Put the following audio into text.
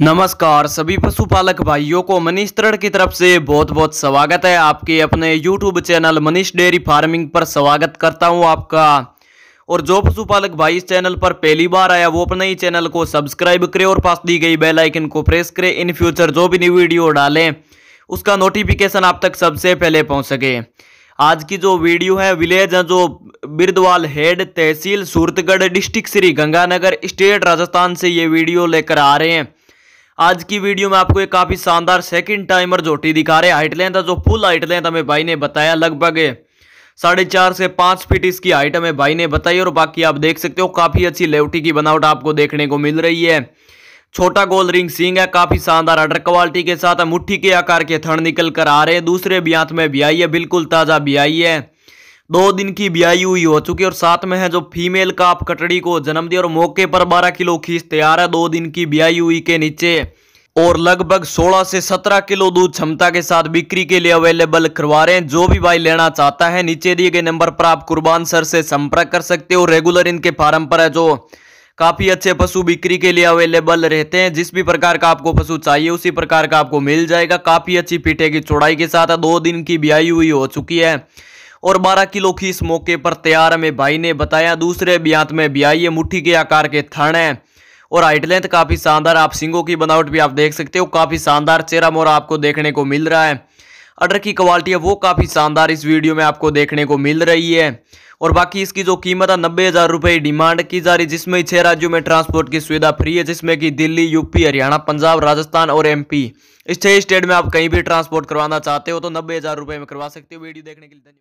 नमस्कार सभी पशुपालक भाइयों को मनीष तरण की तरफ से बहुत बहुत स्वागत है आपके अपने YouTube channel Manish dairy farming पर स्वागत करता हूं आपका और जो पशुपालक भाई इस चैनल पर पहली बार आया वो अपने ही चैनल को सब्सक्राइब करें और पास दी गई बेल आइकन को प्रेस करें इन फ्यूचर जो भी न्यू वीडियो डालें उसका नोटिफिकेशन आप तक सबसे पहले पहुँच सके आज की जो वीडियो है विलेज है जो Birdwal head tehsil Suratgarh district Shri Ganganagar state Rajasthan से ये वीडियो लेकर आ रहे हैं आज की वीडियो में आपको एक काफ़ी शानदार सेकंड टाइमर जोटी दिखा रहे हाइट लेंथ जो फुल हाइट लेंथ हमें भाई ने बताया लगभग साढ़े चार से पांच फीट इसकी हाइट हमें भाई ने बताई और बाकी आप देख सकते हो काफ़ी अच्छी लेवटी की बनावट आपको देखने को मिल रही है छोटा गोल रिंग सींग है काफ़ी शानदार अडर क्वालिटी के साथ मुट्ठी के आकार के थड़ निकल कर आ रहे हैं दूसरे ब्यांत में भी आई है बिल्कुल ताज़ा भी आई है दो दिन की ब्याई हुई हो चुकी है और साथ में है जो फीमेल आप कटड़ी को जन्म दिया और मौके पर बारह किलो खींच तैयार है दो दिन की ब्याई हुई के नीचे और लगभग 16 से 17 किलो दूध क्षमता के साथ बिक्री के लिए अवेलेबल करवा रहे हैं जो भी भाई लेना चाहता है नीचे दिए गए नंबर पर आप कुर्बान सर से संपर्क कर सकते हो रेगुलर इनके फार्म पर है जो काफ़ी अच्छे पशु बिक्री के लिए अवेलेबल रहते हैं जिस भी प्रकार का आपको पशु चाहिए उसी प्रकार का आपको मिल जाएगा काफ़ी अच्छी पीठे की चौड़ाई के साथ दो दिन की ब्याई हुई हो चुकी है और 12 किलो की इस मौके पर तैयार हमें भाई ने बताया दूसरे ब्यांत में ब्याई है मुट्ठी के आकार के थण है और हाइट लेंथ काफ़ी शानदार आप सिंगों की बनावट भी आप देख सकते हो काफ़ी शानदार चेहरा मोरा आपको देखने को मिल रहा है अडर की क्वालिटी है वो काफ़ी शानदार इस वीडियो में आपको देखने को मिल रही है और बाकी इसकी जो कीमत है नब्बे हज़ार रुपये डिमांड की जा रही जिसमें छः राज्यों में ट्रांसपोर्ट की सुविधा फ्री है जिसमें कि दिल्ली यूपी हरियाणा पंजाब राजस्थान और एमपी इस छह स्टेट में आप कहीं भी ट्रांसपोर्ट करवाना चाहते हो तो नब्बे हज़ार रुपये में करवा सकते हो वीडियो देखने के लिए